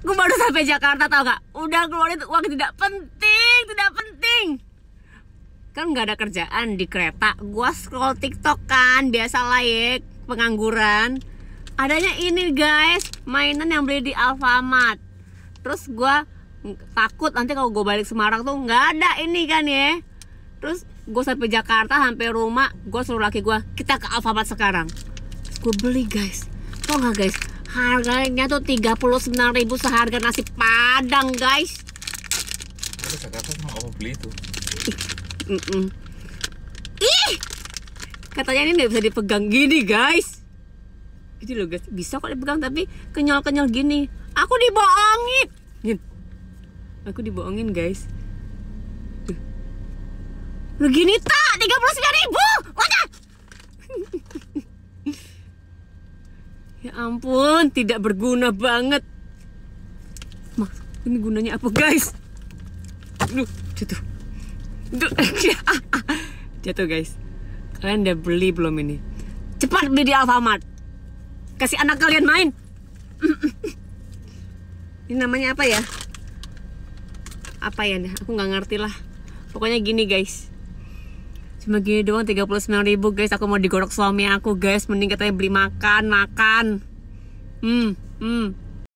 Aku baru sampai Jakarta tau gak? Udah keluarin uang tidak penting, tidak penting. Kan nggak ada kerjaan di kereta. Gua scroll TikTok kan, biasa layak pengangguran. Adanya ini guys, mainan yang beli di Alfamart. Terus gua takut nanti kalau gue balik Semarang tuh nggak ada ini kan ya. Terus gue sampai Jakarta sampai rumah gue suruh laki gue kita ke Alfamart sekarang gue beli guys tau gak guys Harganya tuh 39.000 seharga nasi padang, guys. Ada Jakarta mau apa beli itu. Mm -mm. Ih! Katanya ini nggak bisa dipegang gini, guys. Gitu loh, guys. Bisa kok dipegang tapi kenyal-kenyal gini. Aku diboongin. Gini. Aku diboongin, guys. Loh gini tak, 39.000. Ya ampun, tidak berguna banget. Mah, ini gunanya apa, guys? Duh, jatuh. Duh, ya, ah, ah. jatuh, guys. Kalian udah beli belum ini? Cepat beli di Alfamart. Kasih anak kalian main. ini namanya apa ya? Apa ya? Aku nggak ngerti lah. Pokoknya gini, guys cuma gini doang 39 ribu guys aku mau digorok suami aku guys mending katanya beli makan makan hmm hmm